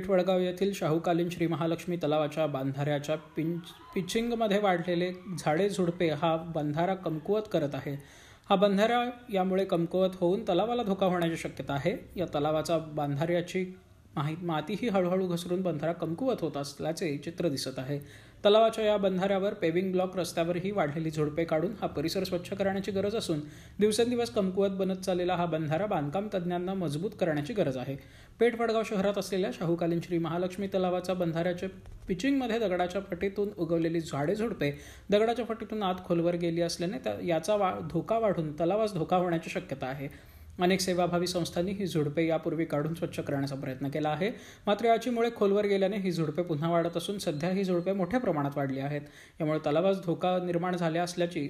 पेठ वडगाव येथील शाहूकालीन श्री महालक्ष्मी तलावाच्या बांधाऱ्याच्या पिंच मध्ये वाढलेले झाडे झुडपे हा बंधारा कमकुवत करत आहे हा बंधारा यामुळे कमकुवत होऊन तलावाला धोका होण्याची शक्यता आहे या तलावाचा बांधाऱ्याची माहीत मातीही हळूहळू घसरून बंधारा कमकुवत होत असल्याचे चित्र दिसत आहे तलावाच्या या बंधाऱ्यावर पेविंग ब्लॉक रस्त्यावरही वाढलेली झोडपे काढून हा परिसर स्वच्छ करण्याची गरज असून दिवसेंदिवस कमकुवत बनत चाललेला हा बंधारा बांधकाम तज्ज्ञांना मजबूत करण्याची गरज आहे पेठ वडगाव शहरात असलेल्या शाहूकालीन श्री महालक्ष्मी तलावाचा बंधाऱ्याच्या पिचिंगमध्ये दगडाच्या फटीतून उगवलेली झाडे झोडपे दगडाच्या फटीतून आत खोलवर गेली असल्याने त्या याचा वा धोका वाढून तलावास धोका होण्याची शक्यता आहे अनेक सेवाभावी संस्थांनी ही झुडपे यापूर्वी काढून स्वच्छ करण्याचा प्रयत्न केला आहे मात्र याचीमुळे खोलवर गेल्याने ही झुडपे पुन्हा वाढत असून सध्या ही झुडपे मोठ्या प्रमाणात वाढली आहेत यामुळे तलावास धोका निर्माण झाल्या असल्याची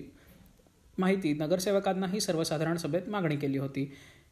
माहिती नगरसेवकांनाही सर्वसाधारण सभेत मागणी केली होती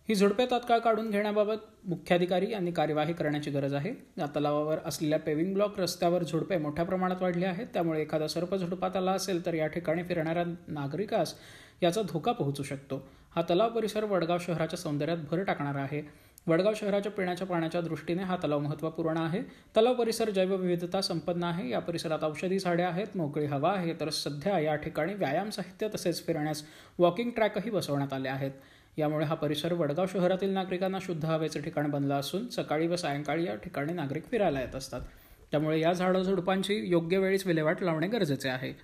ही झुडपे तात्काळ काढून घेण्याबाबत मुख्याधिकारी यांनी कार्यवाही करण्याची गरज आहे या तलावावर असलेल्या पेविंग ब्लॉक रस्त्यावर झुडपे मोठ्या प्रमाणात वाढले आहेत त्यामुळे एखादा सर्प झुडपात आला असेल तर या ठिकाणी फिरणाऱ्या नागरिकास याचा धोका पोहोचू शकतो हा तलाव परिसर वडगाव शहराच्या सौंदर्यात भर टाकणारा आहे वडगाव शहराच्या पिण्याच्या पाण्याच्या दृष्टीने हा तलाव महत्त्वपूर्ण आहे तलाव परिसर जैवविविधता संपन्न आहे या परिसरात औषधी झाडे आहेत मोकळी हवा आहे तर सध्या या ठिकाणी व्यायाम साहित्य तसेच फिरण्यास वॉकिंग ट्रॅकही बसवण्यात आले आहेत यामुळे हा परिसर वडगाव शहरातील नागरिकांना शुद्ध हवेचं ठिकाण बनला असून सकाळी व सायंकाळी या ठिकाणी नागरिक फिरायला येत असतात त्यामुळे या झुडपांची योग्य वेळीच विल्हेवाट लावणे गरजेचे आहे